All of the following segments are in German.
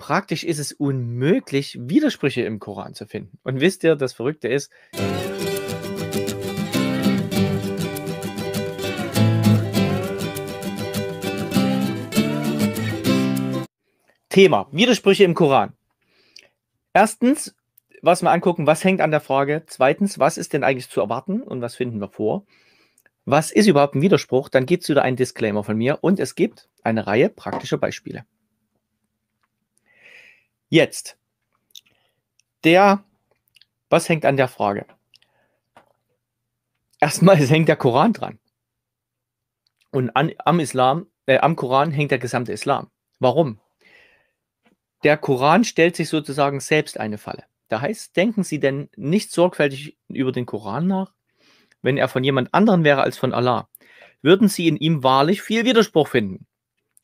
Praktisch ist es unmöglich, Widersprüche im Koran zu finden. Und wisst ihr, das Verrückte ist. Thema: Widersprüche im Koran. Erstens, was wir angucken, was hängt an der Frage. Zweitens, was ist denn eigentlich zu erwarten und was finden wir vor? Was ist überhaupt ein Widerspruch? Dann gibt es wieder einen Disclaimer von mir und es gibt eine Reihe praktischer Beispiele. Jetzt, der, was hängt an der Frage? Erstmal hängt der Koran dran. Und an, am Islam, äh, am Koran hängt der gesamte Islam. Warum? Der Koran stellt sich sozusagen selbst eine Falle. Da heißt, denken Sie denn nicht sorgfältig über den Koran nach, wenn er von jemand anderem wäre als von Allah, würden Sie in ihm wahrlich viel Widerspruch finden.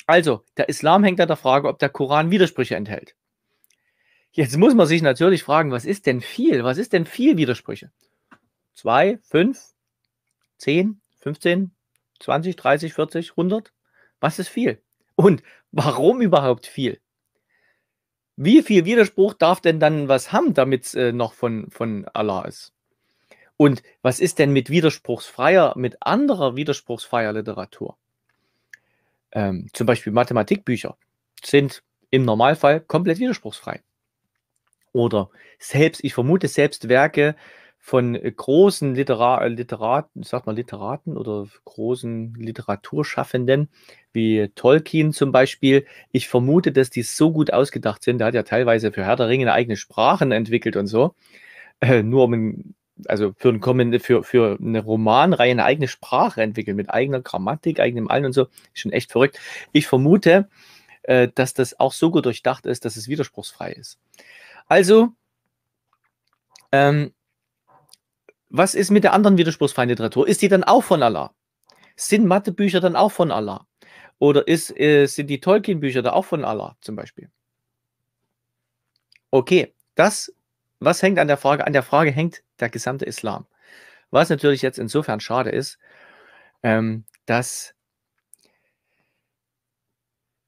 Also, der Islam hängt an der Frage, ob der Koran Widersprüche enthält. Jetzt muss man sich natürlich fragen, was ist denn viel? Was ist denn viel Widersprüche? 2, 5, 10, 15, 20, 30, 40, 100? Was ist viel? Und warum überhaupt viel? Wie viel Widerspruch darf denn dann was haben, damit es äh, noch von, von Allah ist? Und was ist denn mit widerspruchsfreier, mit anderer widerspruchsfreier Literatur? Ähm, zum Beispiel Mathematikbücher sind im Normalfall komplett widerspruchsfrei oder selbst, ich vermute, selbst Werke von äh, großen Litera äh, Literaten, sagt man Literaten oder großen Literaturschaffenden, wie Tolkien zum Beispiel. Ich vermute, dass die so gut ausgedacht sind. Der hat ja teilweise für Herr der Ringe eigene Sprachen entwickelt und so. Äh, nur um ein, also für, ein kommende, für, für eine Romanreihe eine eigene Sprache entwickelt, mit eigener Grammatik, eigenem Allen und so. Ist schon echt verrückt. Ich vermute, äh, dass das auch so gut durchdacht ist, dass es widerspruchsfrei ist. Also, ähm, was ist mit der anderen widerspruchsfreien Literatur? Ist die dann auch von Allah? Sind Mathebücher dann auch von Allah? Oder ist, äh, sind die Tolkien-Bücher da auch von Allah zum Beispiel? Okay, das, was hängt an der Frage? An der Frage hängt der gesamte Islam. Was natürlich jetzt insofern schade ist, ähm, dass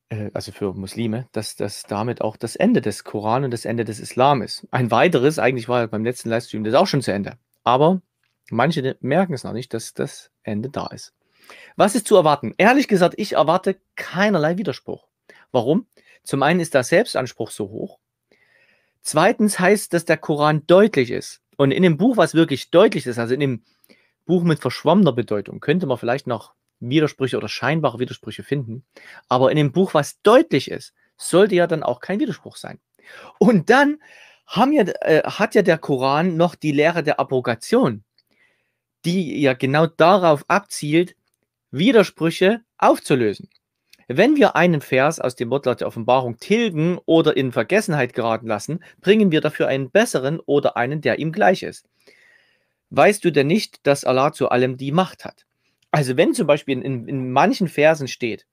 äh, also für Muslime, dass das damit auch das Ende des Koran und das Ende des Islam ist. Ein weiteres, eigentlich war beim letzten Livestream das auch schon zu Ende. Aber manche merken es noch nicht, dass das Ende da ist. Was ist zu erwarten? Ehrlich gesagt, ich erwarte keinerlei Widerspruch. Warum? Zum einen ist der Selbstanspruch so hoch. Zweitens heißt, dass der Koran deutlich ist. Und in dem Buch, was wirklich deutlich ist, also in dem Buch mit verschwommener Bedeutung, könnte man vielleicht noch Widersprüche oder scheinbare Widersprüche finden. Aber in dem Buch, was deutlich ist, sollte ja dann auch kein Widerspruch sein. Und dann ja, äh, hat ja der Koran noch die Lehre der Abrogation, die ja genau darauf abzielt, Widersprüche aufzulösen. Wenn wir einen Vers aus dem Wortlaut der Offenbarung tilgen oder in Vergessenheit geraten lassen, bringen wir dafür einen besseren oder einen, der ihm gleich ist. Weißt du denn nicht, dass Allah zu allem die Macht hat? Also wenn zum Beispiel in, in manchen Versen steht,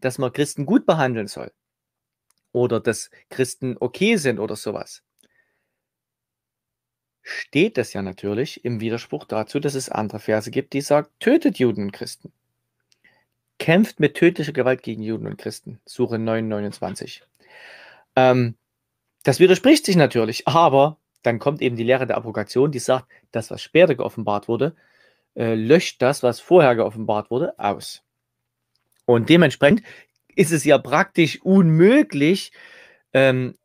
dass man Christen gut behandeln soll oder dass Christen okay sind oder sowas, steht das ja natürlich im Widerspruch dazu, dass es andere Verse gibt, die sagen, tötet Juden und Christen. Kämpft mit tödlicher Gewalt gegen Juden und Christen. Suche 929. Ähm, das widerspricht sich natürlich, aber dann kommt eben die Lehre der Abrogation, die sagt, das, was später geoffenbart wurde, äh, löscht das, was vorher geoffenbart wurde, aus. Und dementsprechend ist es ja praktisch unmöglich, ähm,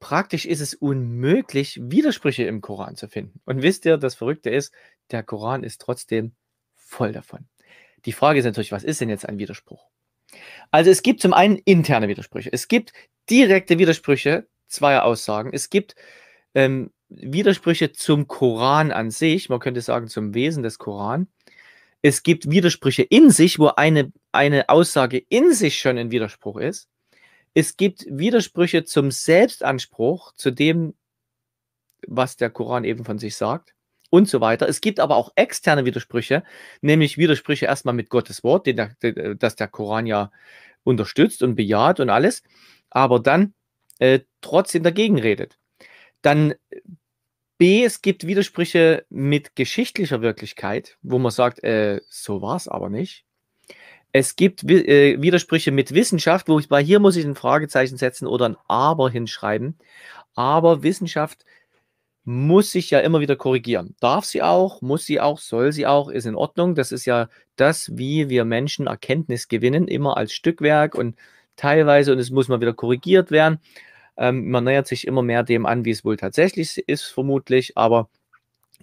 praktisch ist es unmöglich, Widersprüche im Koran zu finden. Und wisst ihr, das Verrückte ist, der Koran ist trotzdem voll davon. Die Frage ist natürlich, was ist denn jetzt ein Widerspruch? Also es gibt zum einen interne Widersprüche. Es gibt direkte Widersprüche zweier Aussagen. Es gibt ähm, Widersprüche zum Koran an sich, man könnte sagen zum Wesen des Koran. Es gibt Widersprüche in sich, wo eine, eine Aussage in sich schon ein Widerspruch ist. Es gibt Widersprüche zum Selbstanspruch, zu dem, was der Koran eben von sich sagt und so weiter. Es gibt aber auch externe Widersprüche, nämlich Widersprüche erstmal mit Gottes Wort, den der, äh, das der Koran ja unterstützt und bejaht und alles, aber dann äh, trotzdem dagegen redet. Dann B, es gibt Widersprüche mit geschichtlicher Wirklichkeit, wo man sagt, äh, so war es aber nicht. Es gibt äh, Widersprüche mit Wissenschaft, wobei hier muss ich ein Fragezeichen setzen oder ein Aber hinschreiben. Aber Wissenschaft muss sich ja immer wieder korrigieren. Darf sie auch, muss sie auch, soll sie auch, ist in Ordnung. Das ist ja das, wie wir Menschen Erkenntnis gewinnen, immer als Stückwerk und teilweise und es muss mal wieder korrigiert werden. Ähm, man nähert sich immer mehr dem an, wie es wohl tatsächlich ist, vermutlich, aber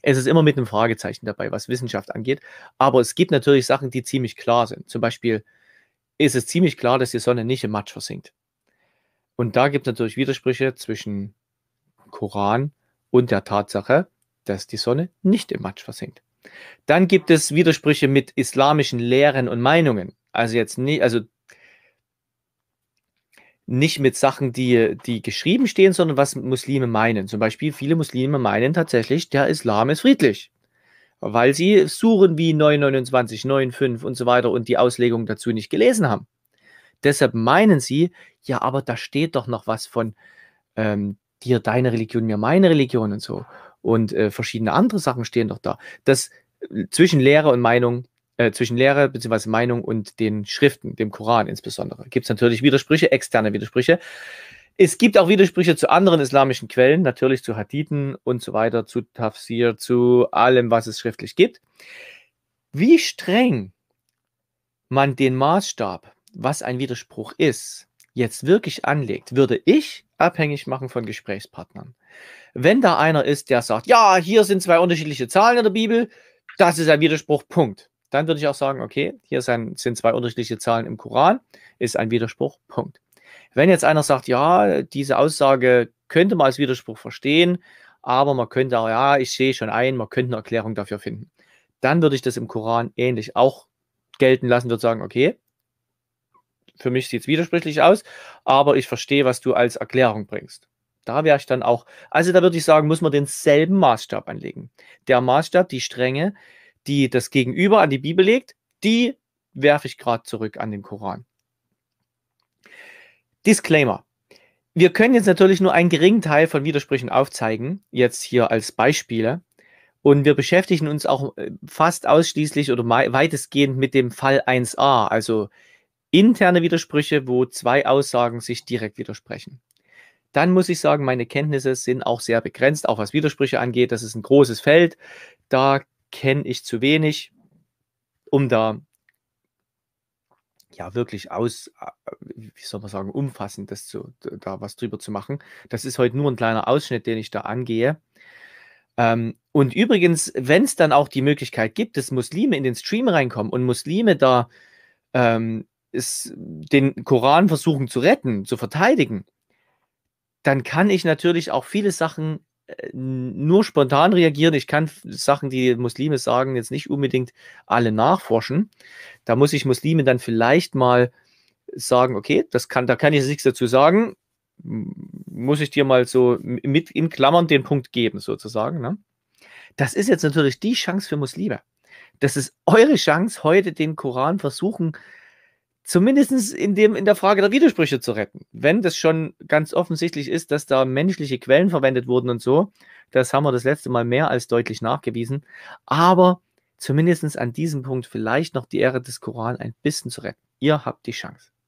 es ist immer mit einem Fragezeichen dabei, was Wissenschaft angeht. Aber es gibt natürlich Sachen, die ziemlich klar sind. Zum Beispiel ist es ziemlich klar, dass die Sonne nicht im Matsch versinkt. Und da gibt es natürlich Widersprüche zwischen Koran und der Tatsache, dass die Sonne nicht im Matsch versinkt. Dann gibt es Widersprüche mit islamischen Lehren und Meinungen. Also jetzt nicht, also nicht mit Sachen, die, die geschrieben stehen, sondern was Muslime meinen. Zum Beispiel, viele Muslime meinen tatsächlich, der Islam ist friedlich, weil sie Suren wie 929, 95 und so weiter und die Auslegung dazu nicht gelesen haben. Deshalb meinen sie, ja, aber da steht doch noch was von ähm, dir deine Religion, mir meine Religion und so. Und äh, verschiedene andere Sachen stehen doch da. Das äh, zwischen Lehre und Meinung äh, zwischen Lehre bzw. Meinung und den Schriften, dem Koran insbesondere. Gibt es natürlich Widersprüche, externe Widersprüche. Es gibt auch Widersprüche zu anderen islamischen Quellen, natürlich zu Hadithen und so weiter, zu Tafsir, zu allem, was es schriftlich gibt. Wie streng man den Maßstab, was ein Widerspruch ist, jetzt wirklich anlegt, würde ich abhängig machen von Gesprächspartnern. Wenn da einer ist, der sagt, ja, hier sind zwei unterschiedliche Zahlen in der Bibel, das ist ein Widerspruch, Punkt dann würde ich auch sagen, okay, hier sind zwei unterschiedliche Zahlen im Koran, ist ein Widerspruch, Punkt. Wenn jetzt einer sagt, ja, diese Aussage könnte man als Widerspruch verstehen, aber man könnte auch, ja, ich sehe schon ein, man könnte eine Erklärung dafür finden, dann würde ich das im Koran ähnlich auch gelten lassen, würde sagen, okay, für mich sieht es widersprüchlich aus, aber ich verstehe, was du als Erklärung bringst. Da wäre ich dann auch, also da würde ich sagen, muss man denselben Maßstab anlegen. Der Maßstab, die Strenge, die das Gegenüber an die Bibel legt, die werfe ich gerade zurück an den Koran. Disclaimer. Wir können jetzt natürlich nur einen geringen Teil von Widersprüchen aufzeigen, jetzt hier als Beispiele. Und wir beschäftigen uns auch äh, fast ausschließlich oder weitestgehend mit dem Fall 1a, also interne Widersprüche, wo zwei Aussagen sich direkt widersprechen. Dann muss ich sagen, meine Kenntnisse sind auch sehr begrenzt, auch was Widersprüche angeht. Das ist ein großes Feld. Da kenne ich zu wenig, um da ja wirklich aus, äh, wie soll man sagen, umfassend das zu, da was drüber zu machen. Das ist heute nur ein kleiner Ausschnitt, den ich da angehe. Ähm, und übrigens, wenn es dann auch die Möglichkeit gibt, dass Muslime in den Stream reinkommen und Muslime da ähm, ist, den Koran versuchen zu retten, zu verteidigen, dann kann ich natürlich auch viele Sachen nur spontan reagieren. Ich kann Sachen, die Muslime sagen, jetzt nicht unbedingt alle nachforschen. Da muss ich Muslime dann vielleicht mal sagen, okay, das kann, da kann ich nichts dazu sagen. Muss ich dir mal so mit in Klammern den Punkt geben, sozusagen. Ne? Das ist jetzt natürlich die Chance für Muslime. Das ist eure Chance, heute den Koran versuchen, äh, zumindest in, dem, in der Frage der Widersprüche zu retten. Wenn das schon ganz offensichtlich ist, dass da menschliche Quellen verwendet wurden und so, das haben wir das letzte Mal mehr als deutlich nachgewiesen. Aber zumindest an diesem Punkt vielleicht noch die Ehre des Koran ein bisschen zu retten. Ihr habt die Chance.